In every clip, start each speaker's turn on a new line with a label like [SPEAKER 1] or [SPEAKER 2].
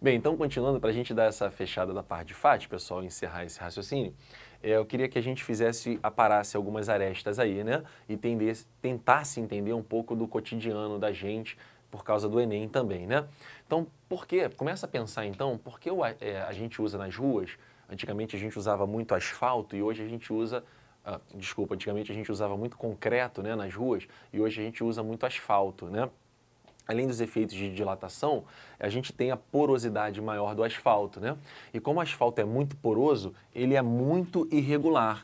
[SPEAKER 1] Bem, então continuando, para a gente dar essa fechada da parte de FAT, pessoal, encerrar esse raciocínio, é, eu queria que a gente fizesse, aparasse algumas arestas aí, né? E tendesse, tentasse entender um pouco do cotidiano da gente por causa do Enem também, né? Então, por que? Começa a pensar então, por que é, a gente usa nas ruas? Antigamente a gente usava muito asfalto e hoje a gente usa ah, desculpa, antigamente a gente usava muito concreto né, nas ruas e hoje a gente usa muito asfalto, né? Além dos efeitos de dilatação, a gente tem a porosidade maior do asfalto, né? E como o asfalto é muito poroso, ele é muito irregular.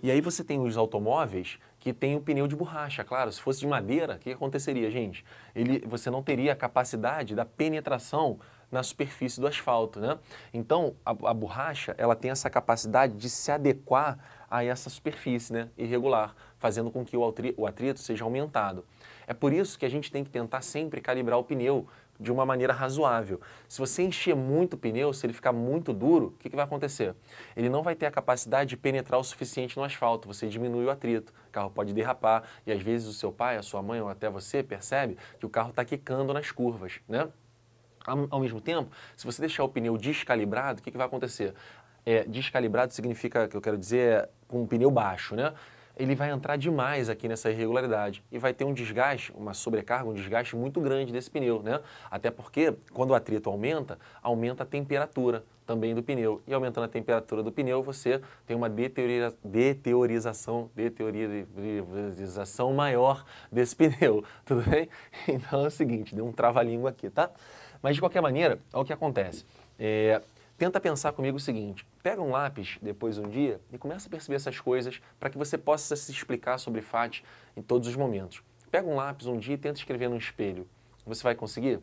[SPEAKER 1] E aí você tem os automóveis que tem o um pneu de borracha, claro. Se fosse de madeira, o que aconteceria, gente? Ele, você não teria a capacidade da penetração na superfície do asfalto, né? Então, a, a borracha, ela tem essa capacidade de se adequar a essa superfície né, irregular, fazendo com que o atrito seja aumentado. É por isso que a gente tem que tentar sempre calibrar o pneu de uma maneira razoável. Se você encher muito o pneu, se ele ficar muito duro, o que, que, vai acontecer? Ele não vai ter a capacidade de penetrar o suficiente no asfalto, você diminui o atrito, o carro pode derrapar e às vezes o seu pai, a sua mãe ou até você percebe que o carro está quicando nas curvas, né? Ao mesmo tempo, se você deixar o pneu descalibrado, o que, que vai acontecer? É, descalibrado significa, que eu quero dizer, com um pneu baixo, né? Ele vai entrar demais aqui nessa irregularidade e vai ter um desgaste, uma sobrecarga, um desgaste muito grande desse pneu, né? Até porque quando o atrito aumenta, aumenta a temperatura também do pneu. E aumentando a temperatura do pneu, você tem uma deteriorização, deteriorização maior desse pneu, tudo bem? Então é o seguinte, deu um trava-língua aqui, tá? Mas de qualquer maneira, é o que acontece. É, tenta pensar comigo o seguinte: pega um lápis depois um dia e começa a perceber essas coisas para que você possa se explicar sobre FAT em todos os momentos. Pega um lápis um dia e tenta escrever num espelho. Você vai conseguir?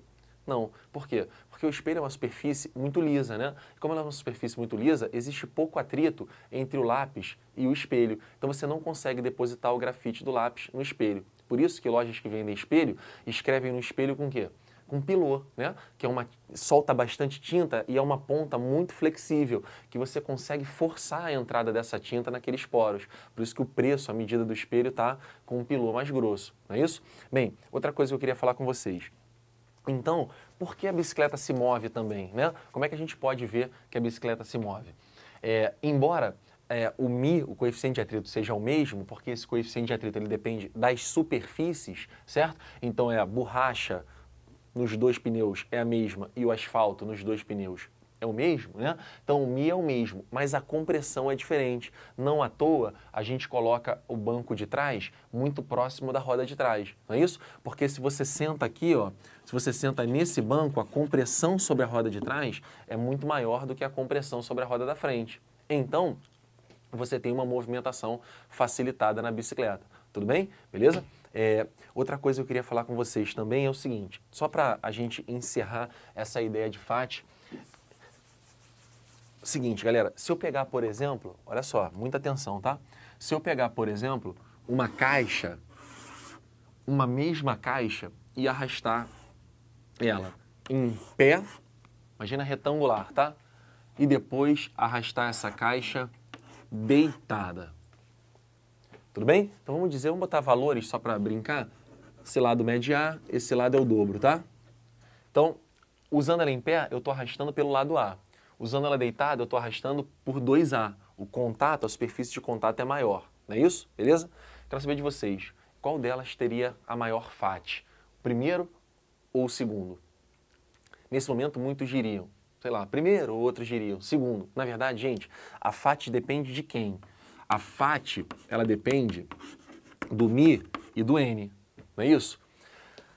[SPEAKER 1] Não. Por quê? Porque o espelho é uma superfície muito lisa, né? E como ela é uma superfície muito lisa, existe pouco atrito entre o lápis e o espelho. Então você não consegue depositar o grafite do lápis no espelho. Por isso que lojas que vendem espelho escrevem no espelho com o quê? com pilô, né? Que é uma solta bastante tinta e é uma ponta muito flexível, que você consegue forçar a entrada dessa tinta naqueles poros. Por isso que o preço, a medida do espelho tá com um pilô mais grosso, não é isso? Bem, outra coisa que eu queria falar com vocês. Então, por que a bicicleta se move também, né? Como é que a gente pode ver que a bicicleta se move? É, embora é, o mi, o coeficiente de atrito, seja o mesmo, porque esse coeficiente de atrito ele depende das superfícies, certo? Então é a borracha, nos dois pneus é a mesma e o asfalto nos dois pneus é o mesmo, né? Então o Mi é o mesmo, mas a compressão é diferente. Não à toa a gente coloca o banco de trás muito próximo da roda de trás, não é isso? Porque se você senta aqui, ó, se você senta nesse banco, a compressão sobre a roda de trás é muito maior do que a compressão sobre a roda da frente. Então, você tem uma movimentação facilitada na bicicleta. Tudo bem? Beleza? É, outra coisa que eu queria falar com vocês também é o seguinte, só para a gente encerrar essa ideia de FAT. Seguinte, galera, se eu pegar, por exemplo, olha só, muita atenção, tá? Se eu pegar, por exemplo, uma caixa, uma mesma caixa e arrastar ela em pé, imagina retangular, tá? E depois arrastar essa caixa deitada. Tudo bem? Então vamos dizer, vamos botar valores só para brincar. Esse lado mede A, esse lado é o dobro, tá? Então, usando ela em pé, eu estou arrastando pelo lado A. Usando ela deitada, eu estou arrastando por 2A. O contato, a superfície de contato é maior, não é isso? Beleza? Quero saber de vocês, qual delas teria a maior FAT? primeiro ou o segundo? Nesse momento, muitos diriam, sei lá, primeiro ou outros diriam, segundo. Na verdade, gente, a FAT depende de quem? A FAT, ela depende do Mi e do N, não é isso?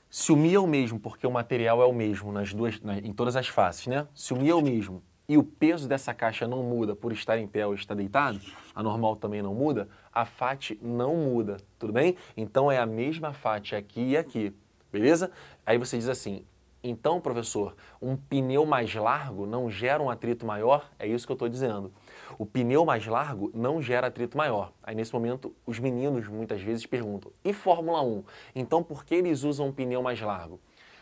[SPEAKER 1] Se o Mi é o mesmo, porque o material é o mesmo nas duas, na, em todas as faces, né? Se o Mi é o mesmo e o peso dessa caixa não muda por estar em pé ou estar deitado, a normal também não muda, a FAT não muda, tudo bem? Então é a mesma FAT aqui e aqui, beleza? Aí você diz assim, então, professor, um pneu mais largo não gera um atrito maior? É isso que eu estou dizendo. O pneu mais largo não gera atrito maior. Aí, nesse momento, os meninos muitas vezes perguntam: e Fórmula 1? Então, por que eles usam um pneu mais largo?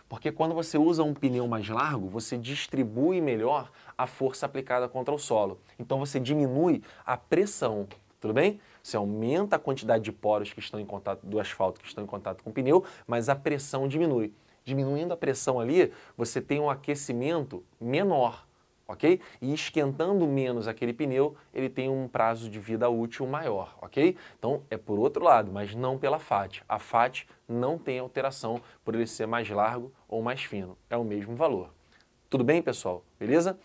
[SPEAKER 1] Porque quando você usa um pneu mais largo, você distribui melhor a força aplicada contra o solo. Então, você diminui a pressão tudo bem? Você aumenta a quantidade de poros que estão em contato do asfalto que estão em contato com o pneu, mas a pressão diminui diminuindo a pressão ali, você tem um aquecimento menor, ok? E esquentando menos aquele pneu, ele tem um prazo de vida útil maior, ok? Então é por outro lado, mas não pela FAT. A FAT não tem alteração por ele ser mais largo ou mais fino, é o mesmo valor. Tudo bem, pessoal? Beleza?